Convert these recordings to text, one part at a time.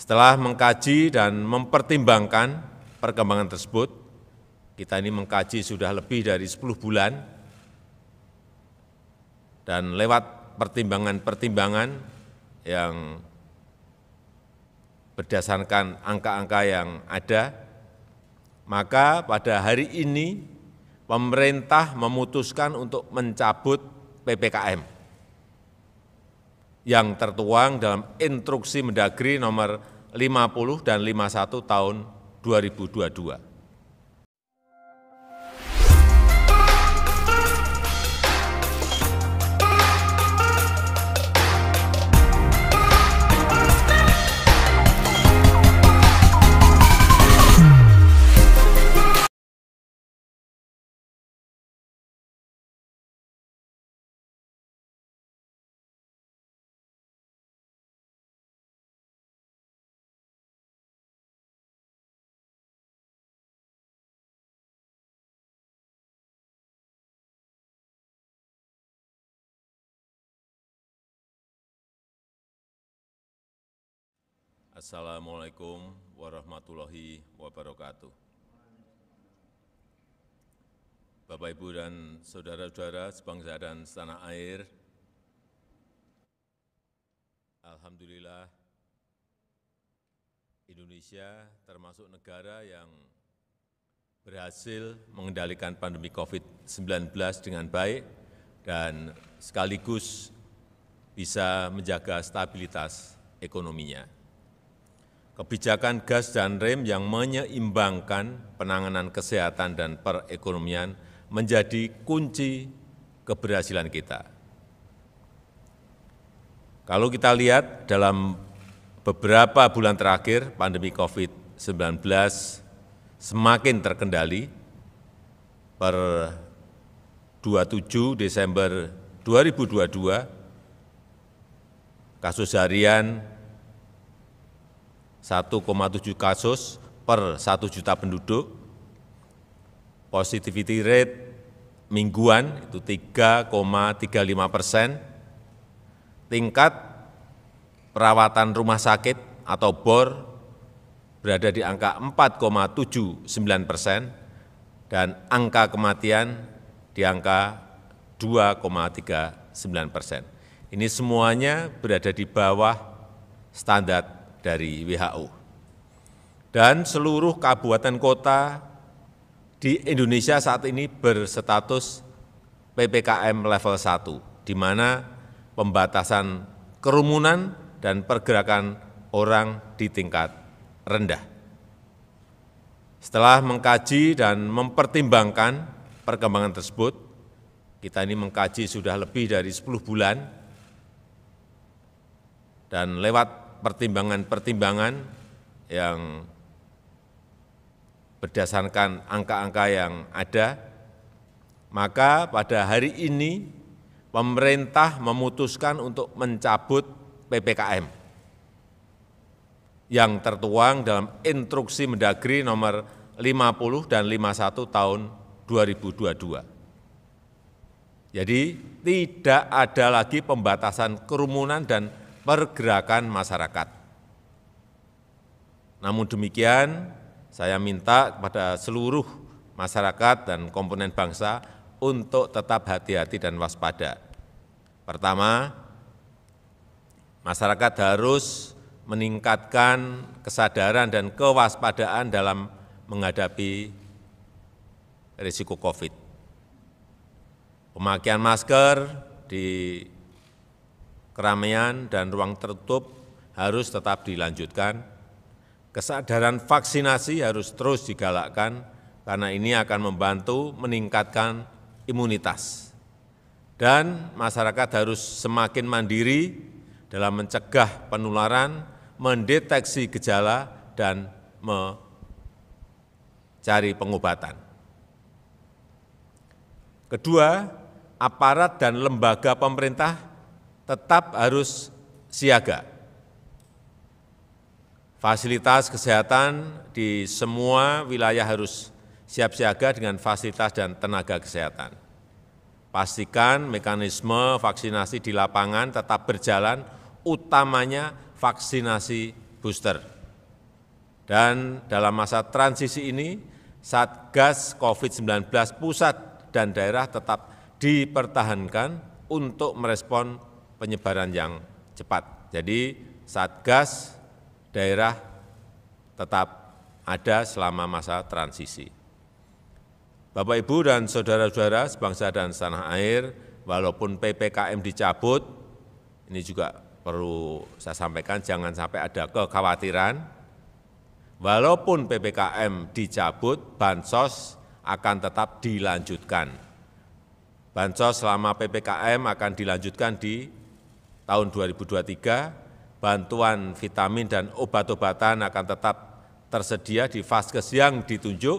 Setelah mengkaji dan mempertimbangkan perkembangan tersebut, kita ini mengkaji sudah lebih dari 10 bulan, dan lewat pertimbangan-pertimbangan yang berdasarkan angka-angka yang ada, maka pada hari ini pemerintah memutuskan untuk mencabut PPKM yang tertuang dalam instruksi mendagri nomor 50 dan 51 tahun 2022. Assalamu'alaikum warahmatullahi wabarakatuh. Bapak, Ibu, dan Saudara-saudara sebangsa dan setanah air, Alhamdulillah Indonesia termasuk negara yang berhasil mengendalikan pandemi COVID-19 dengan baik dan sekaligus bisa menjaga stabilitas ekonominya kebijakan gas dan rem yang menyeimbangkan penanganan kesehatan dan perekonomian menjadi kunci keberhasilan kita. Kalau kita lihat dalam beberapa bulan terakhir pandemi COVID-19 semakin terkendali. Per 27 Desember 2022 kasus harian 1,7 kasus per 1 juta penduduk, positivity rate mingguan itu 3,35 persen, tingkat perawatan rumah sakit atau BOR berada di angka 4,79 persen, dan angka kematian di angka 2,39 persen. Ini semuanya berada di bawah standar dari WHO. Dan seluruh kabupaten kota di Indonesia saat ini berstatus PPKM level 1, di mana pembatasan kerumunan dan pergerakan orang di tingkat rendah. Setelah mengkaji dan mempertimbangkan perkembangan tersebut, kita ini mengkaji sudah lebih dari 10 bulan, dan lewat pertimbangan-pertimbangan yang berdasarkan angka-angka yang ada, maka pada hari ini pemerintah memutuskan untuk mencabut PPKM yang tertuang dalam instruksi mendagri nomor 50 dan 51 tahun 2022. Jadi tidak ada lagi pembatasan kerumunan dan pergerakan masyarakat. Namun demikian, saya minta kepada seluruh masyarakat dan komponen bangsa untuk tetap hati-hati dan waspada. Pertama, masyarakat harus meningkatkan kesadaran dan kewaspadaan dalam menghadapi risiko COVID. Pemakaian masker di keramaian dan ruang tertutup harus tetap dilanjutkan, kesadaran vaksinasi harus terus digalakkan karena ini akan membantu meningkatkan imunitas. Dan masyarakat harus semakin mandiri dalam mencegah penularan, mendeteksi gejala, dan mencari pengobatan. Kedua, aparat dan lembaga pemerintah tetap harus siaga. Fasilitas kesehatan di semua wilayah harus siap siaga dengan fasilitas dan tenaga kesehatan. Pastikan mekanisme vaksinasi di lapangan tetap berjalan, utamanya vaksinasi booster. Dan dalam masa transisi ini, Satgas COVID-19 pusat dan daerah tetap dipertahankan untuk merespon penyebaran yang cepat. Jadi Satgas daerah tetap ada selama masa transisi. Bapak, Ibu, dan saudara-saudara sebangsa dan setanah air, walaupun PPKM dicabut, ini juga perlu saya sampaikan, jangan sampai ada kekhawatiran. Walaupun PPKM dicabut, bansos akan tetap dilanjutkan. Bansos selama PPKM akan dilanjutkan di tahun 2023, bantuan vitamin dan obat-obatan akan tetap tersedia di vaskes yang ditunjuk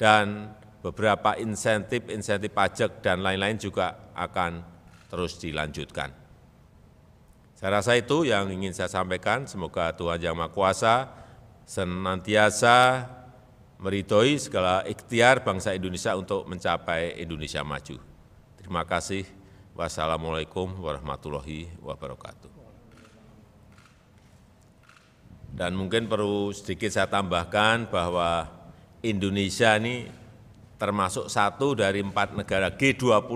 dan beberapa insentif-insentif pajak dan lain-lain juga akan terus dilanjutkan. Saya rasa itu yang ingin saya sampaikan. Semoga Tuhan Yang Maha Kuasa senantiasa meridhoi segala ikhtiar bangsa Indonesia untuk mencapai Indonesia maju. Terima kasih. Wassalamualaikum warahmatullahi wabarakatuh. Dan mungkin perlu sedikit saya tambahkan bahwa Indonesia ini termasuk satu dari empat negara G20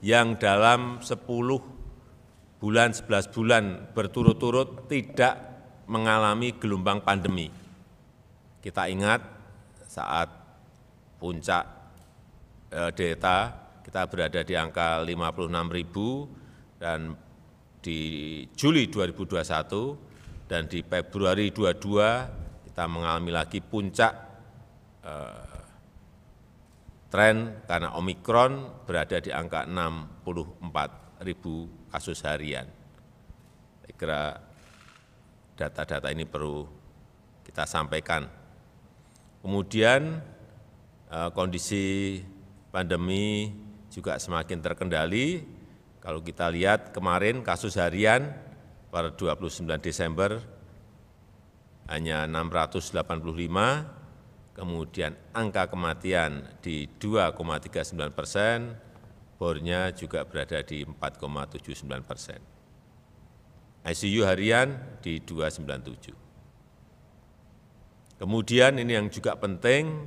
yang dalam 10 bulan, 11 bulan berturut-turut tidak mengalami gelombang pandemi. Kita ingat saat puncak eh, data kita berada di angka 56 ribu dan di Juli 2021 dan di Februari 22 kita mengalami lagi puncak eh, tren karena Omikron berada di angka 64 ribu kasus harian. Saya kira data-data ini perlu kita sampaikan. Kemudian eh, kondisi pandemi juga semakin terkendali. Kalau kita lihat kemarin kasus harian pada 29 Desember hanya 685, kemudian angka kematian di 2,39 persen, bornya juga berada di 4,79 persen. ICU harian di 297. Kemudian ini yang juga penting,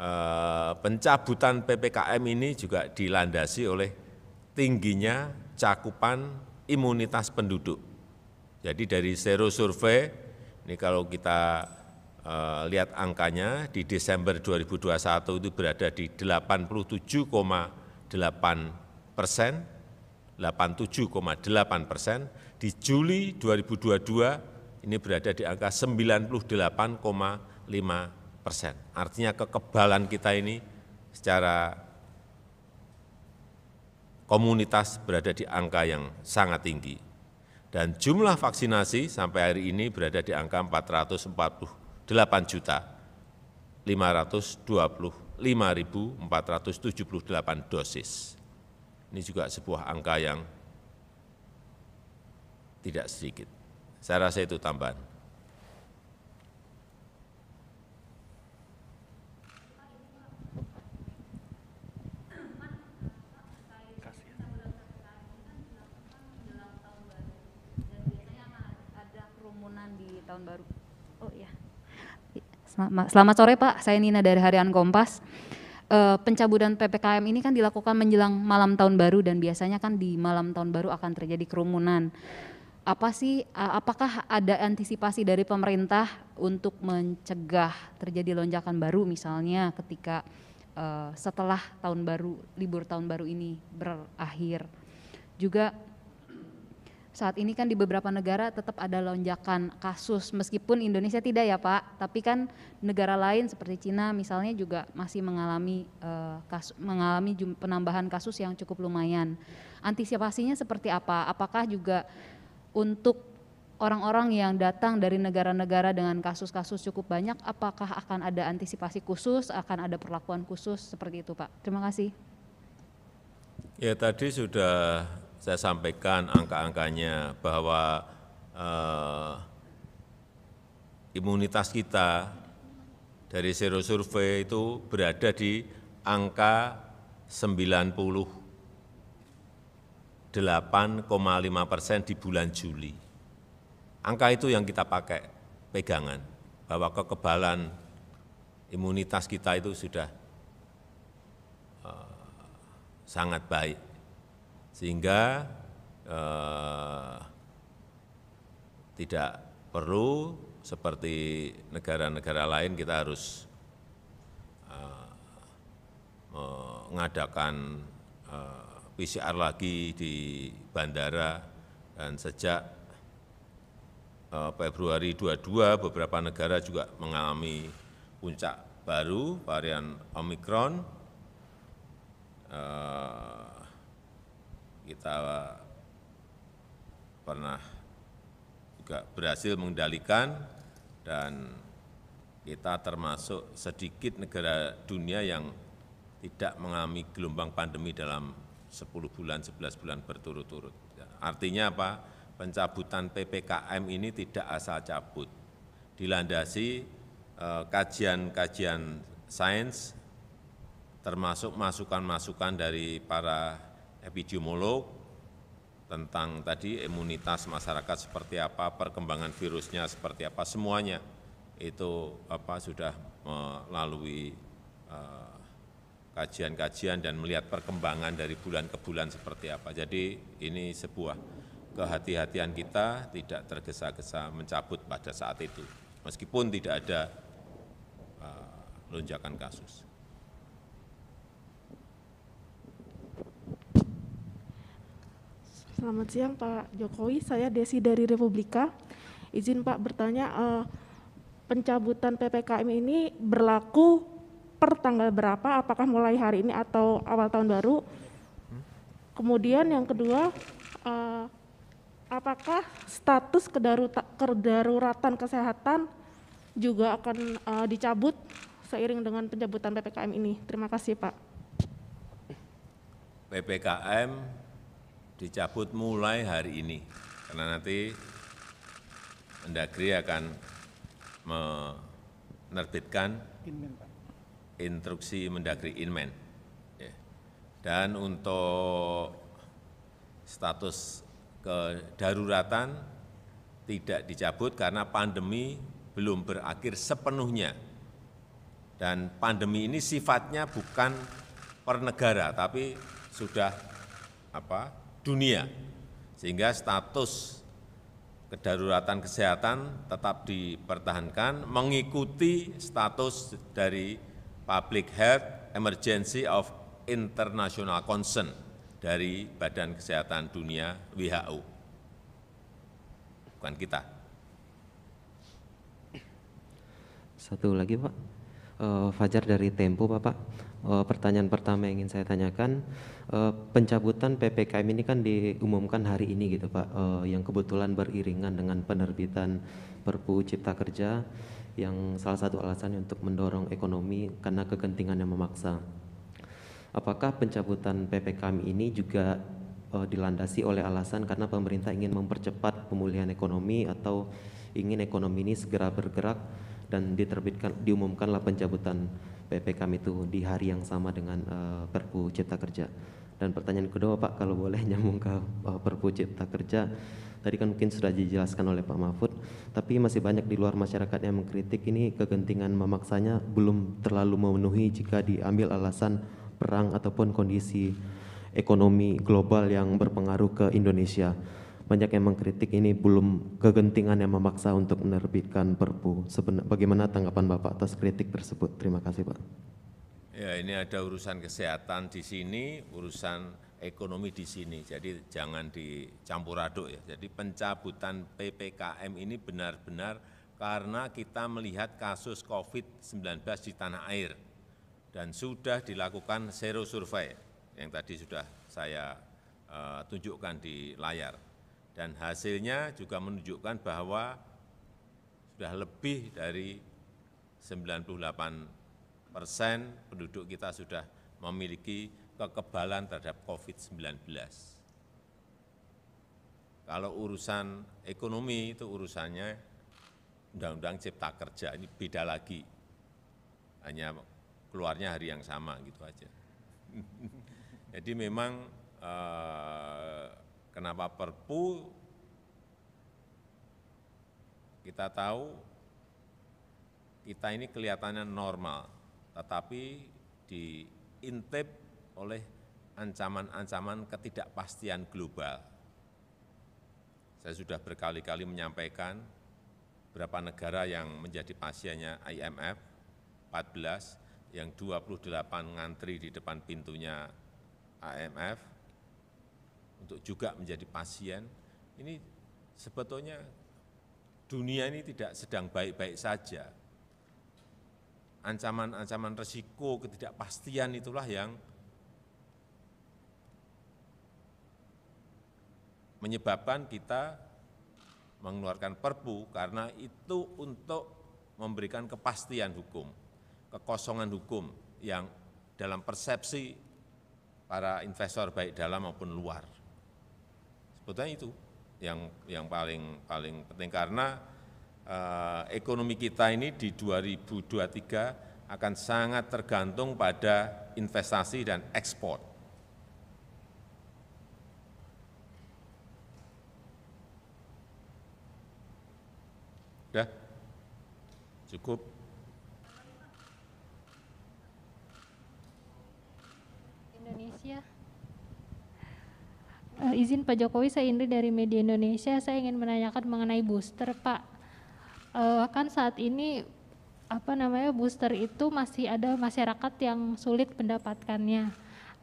Eh, pencabutan ppkm ini juga dilandasi oleh tingginya cakupan imunitas penduduk. Jadi dari sero survei, ini kalau kita eh, lihat angkanya, di Desember 2021 itu berada di 87,8 persen, 87,8 persen, di Juli 2022 ini berada di angka 98,5 persen. Artinya kekebalan kita ini secara komunitas berada di angka yang sangat tinggi. Dan jumlah vaksinasi sampai hari ini berada di angka 448 juta 525.478 dosis. Ini juga sebuah angka yang tidak sedikit. Saya rasa itu tambahan. tahun baru. Oh iya. Selamat, sore Pak, saya Nina dari Harian Kompas. E, pencabutan PPKM ini kan dilakukan menjelang malam tahun baru dan biasanya kan di malam tahun baru akan terjadi kerumunan. Apa sih, apakah ada antisipasi dari pemerintah untuk mencegah terjadi lonjakan baru misalnya ketika eh, setelah tahun baru, libur tahun baru ini berakhir? Juga saat ini kan di beberapa negara tetap ada lonjakan kasus meskipun Indonesia tidak ya Pak, tapi kan negara lain seperti Cina misalnya juga masih mengalami uh, eh, kasus, mengalami penambahan kasus yang cukup lumayan. Antisipasinya seperti apa? Apakah juga untuk orang-orang yang datang dari negara-negara dengan kasus-kasus cukup banyak apakah akan ada antisipasi khusus, akan ada perlakuan khusus seperti itu Pak? Terima kasih. Ya tadi sudah saya sampaikan angka-angkanya bahwa eh, imunitas kita dari zero survei itu berada di angka 98,5 persen di bulan Juli. Angka itu yang kita pakai pegangan, bahwa kekebalan imunitas kita itu sudah uh, sangat baik sehingga eh, tidak perlu seperti negara-negara lain kita harus eh, mengadakan eh, PCR lagi di bandara dan sejak Februari 22 beberapa negara juga mengalami puncak baru varian Omikron kita pernah juga berhasil mengendalikan dan kita termasuk sedikit negara dunia yang tidak mengalami gelombang pandemi dalam 10 bulan, 11 bulan berturut-turut. Ya, artinya apa? Pencabutan PPKM ini tidak asal cabut. Dilandasi eh, kajian-kajian eh, sains termasuk masukan-masukan dari para epidemiolog tentang tadi imunitas masyarakat seperti apa, perkembangan virusnya seperti apa, semuanya itu apa sudah melalui eh, kajian-kajian uh, dan melihat perkembangan dari bulan ke bulan seperti apa. Jadi ini sebuah kehati-hatian kita tidak tergesa-gesa mencabut pada saat itu, meskipun tidak ada uh, lonjakan kasus. Selamat siang Pak Jokowi, saya Desi dari Republika. Izin Pak bertanya, eh, pencabutan PPKM ini berlaku per tanggal berapa? Apakah mulai hari ini atau awal tahun baru? Kemudian yang kedua, eh, apakah status kedaruratan kesehatan juga akan eh, dicabut seiring dengan pencabutan PPKM ini? Terima kasih Pak. PPKM dicabut mulai hari ini karena nanti Mendagri akan menerbitkan instruksi Mendagri Inmen. Ya. Dan untuk status kedaruratan tidak dicabut karena pandemi belum berakhir sepenuhnya. Dan pandemi ini sifatnya bukan per negara, tapi sudah apa dunia, sehingga status kedaruratan kesehatan tetap dipertahankan mengikuti status dari Public Health Emergency of International Concern dari Badan Kesehatan Dunia WHO. Bukan kita. Satu lagi Pak, eh, Fajar dari Tempo Bapak. Uh, pertanyaan pertama yang ingin saya tanyakan, uh, pencabutan ppkm ini kan diumumkan hari ini gitu Pak, uh, yang kebetulan beriringan dengan penerbitan Perpu Cipta Kerja, yang salah satu alasannya untuk mendorong ekonomi karena kegentingan yang memaksa. Apakah pencabutan ppkm ini juga uh, dilandasi oleh alasan karena pemerintah ingin mempercepat pemulihan ekonomi atau ingin ekonomi ini segera bergerak dan diterbitkan diumumkanlah pencabutan PPKM itu di hari yang sama dengan uh, Perpu Cipta Kerja. Dan pertanyaan kedua Pak, kalau boleh nyambung ke uh, Perpu Cipta Kerja, tadi kan mungkin sudah dijelaskan oleh Pak Mahfud, tapi masih banyak di luar masyarakat yang mengkritik ini kegentingan memaksanya belum terlalu memenuhi jika diambil alasan perang ataupun kondisi ekonomi global yang berpengaruh ke Indonesia banyak yang mengkritik ini belum kegentingan yang memaksa untuk menerbitkan Perpu. Sebenar, bagaimana tanggapan Bapak atas kritik tersebut? Terima kasih Pak. Ya ini ada urusan kesehatan di sini, urusan ekonomi di sini, jadi jangan dicampur aduk ya. Jadi pencabutan PPKM ini benar-benar karena kita melihat kasus COVID-19 di tanah air dan sudah dilakukan sero survei yang tadi sudah saya uh, tunjukkan di layar dan hasilnya juga menunjukkan bahwa sudah lebih dari 98 persen penduduk kita sudah memiliki kekebalan terhadap COVID-19. Kalau urusan ekonomi itu urusannya Undang-Undang Cipta Kerja, ini beda lagi. Hanya keluarnya hari yang sama gitu aja. Jadi memang eh, kenapa perpu kita tahu kita ini kelihatannya normal, tetapi diintip oleh ancaman-ancaman ketidakpastian global. Saya sudah berkali-kali menyampaikan berapa negara yang menjadi pasiennya IMF, 14, yang 28 ngantri di depan pintunya IMF, untuk juga menjadi pasien, ini sebetulnya dunia ini tidak sedang baik-baik saja. Ancaman-ancaman resiko, ketidakpastian itulah yang menyebabkan kita mengeluarkan perpu karena itu untuk memberikan kepastian hukum, kekosongan hukum yang dalam persepsi para investor baik dalam maupun luar sebetulnya itu yang yang paling paling penting karena eh, ekonomi kita ini di 2023 akan sangat tergantung pada investasi dan ekspor. Sudah? Cukup? Indonesia Uh, izin Pak Jokowi, saya Indri dari Media Indonesia. Saya ingin menanyakan mengenai booster, Pak. Uh, kan saat ini apa namanya booster itu masih ada masyarakat yang sulit mendapatkannya.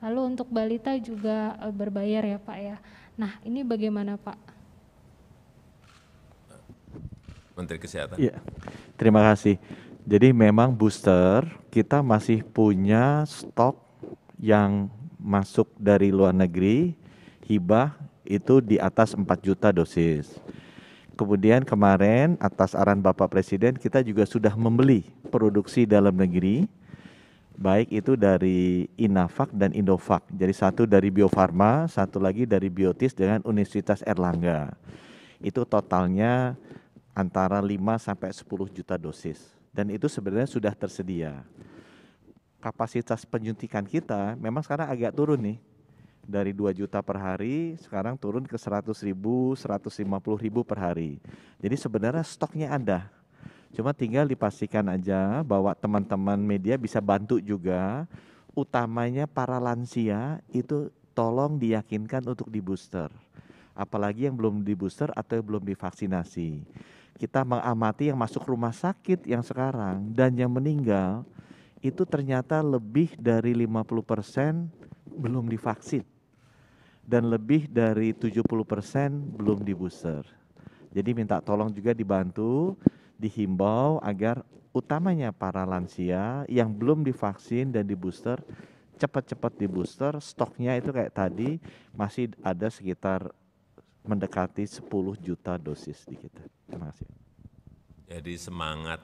Lalu untuk balita juga uh, berbayar ya, Pak ya. Nah, ini bagaimana, Pak? Menteri Kesehatan. Iya. Terima kasih. Jadi memang booster kita masih punya stok yang masuk dari luar negeri hibah itu di atas 4 juta dosis. Kemudian kemarin atas arahan Bapak Presiden kita juga sudah membeli produksi dalam negeri baik itu dari Inavac dan Indovac. Jadi satu dari Bio Farma, satu lagi dari Biotis dengan Universitas Erlangga. Itu totalnya antara 5 sampai 10 juta dosis dan itu sebenarnya sudah tersedia. Kapasitas penyuntikan kita memang sekarang agak turun nih dari 2 juta per hari sekarang turun ke 100 ribu, 150 ribu per hari. Jadi sebenarnya stoknya ada. Cuma tinggal dipastikan aja bahwa teman-teman media bisa bantu juga. Utamanya para lansia itu tolong diyakinkan untuk di booster. Apalagi yang belum di booster atau belum divaksinasi. Kita mengamati yang masuk rumah sakit yang sekarang dan yang meninggal itu ternyata lebih dari 50 persen belum divaksin dan lebih dari 70% belum di booster. Jadi minta tolong juga dibantu, dihimbau agar utamanya para lansia yang belum divaksin dan di booster cepat-cepat di booster, stoknya itu kayak tadi masih ada sekitar mendekati 10 juta dosis di kita. Terima kasih. Jadi semangat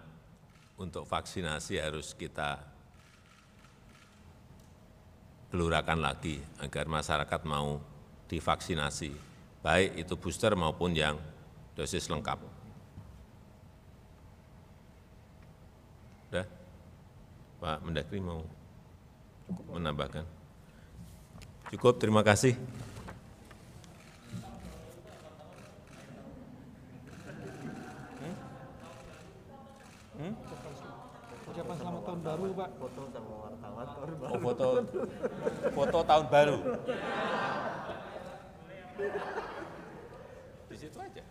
untuk vaksinasi harus kita gelurakan lagi agar masyarakat mau divaksinasi, baik itu booster maupun yang dosis lengkap. Sudah? Pak Mendagri mau menambahkan? Cukup, terima kasih. Ucapan selamat tahun baru, Pak. Foto sama wartawan Oh, foto, foto tahun baru. Ты здесь, давайте.